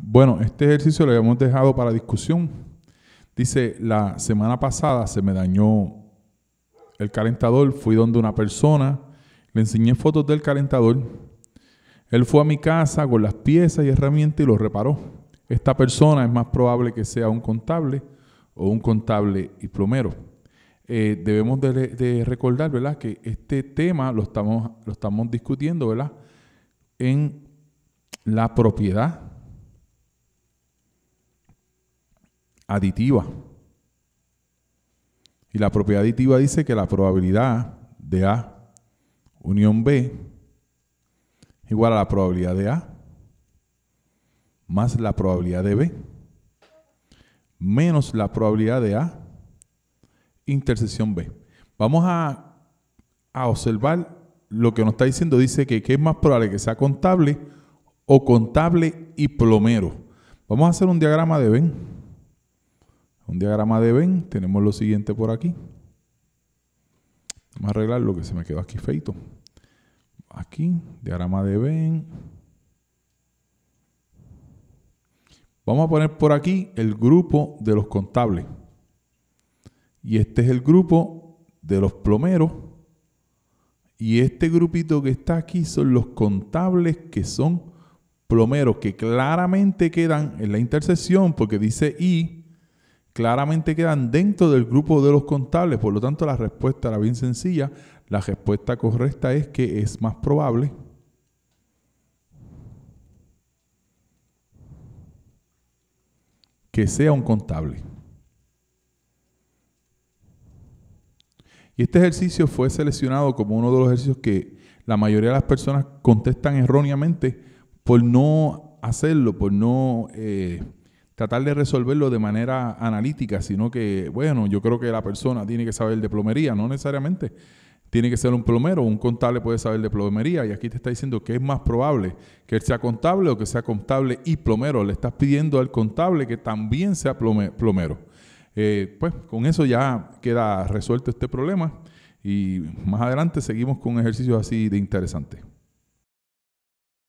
Bueno, este ejercicio lo habíamos dejado para discusión. Dice, la semana pasada se me dañó el calentador, fui donde una persona, le enseñé fotos del calentador. Él fue a mi casa con las piezas y herramientas y lo reparó. Esta persona es más probable que sea un contable o un contable y plomero. Eh, debemos recordar, ¿verdad?, que este tema lo estamos, lo estamos discutiendo, ¿verdad?, en la propiedad aditiva. Y la propiedad aditiva dice que la probabilidad de A unión B es igual a la probabilidad de A más la probabilidad de B menos la probabilidad de A intersección B. Vamos a, observar lo que nos está diciendo. Dice que, es más probable que sea contable o contable y plomero. Vamos a hacer un diagrama de Venn un diagrama de Venn, tenemos lo siguiente por aquí. Vamos a arreglar lo que se me quedó aquí feito. Aquí, diagrama de Venn. Vamos a poner por aquí el grupo de los contables. Y este es el grupo de los plomeros. Y este grupito que está aquí son los contables que son plomeros, que claramente quedan en la intersección porque dice I claramente quedan dentro del grupo de los contables. Por lo tanto, la respuesta era bien sencilla. La respuesta correcta es que es más probable que sea un contable. Y este ejercicio fue seleccionado como uno de los ejercicios que la mayoría de las personas contestan erróneamente por no hacerlo, por no eh, tratar de resolverlo de manera analítica, sino que, bueno, yo creo que la persona tiene que saber de plomería, no necesariamente. Tiene que ser un plomero, un contable puede saber de plomería y aquí te está diciendo que es más probable que él sea contable o que sea contable y plomero. Le estás pidiendo al contable que también sea plomero. Eh, pues con eso ya queda resuelto este problema y más adelante seguimos con ejercicios así de interesantes.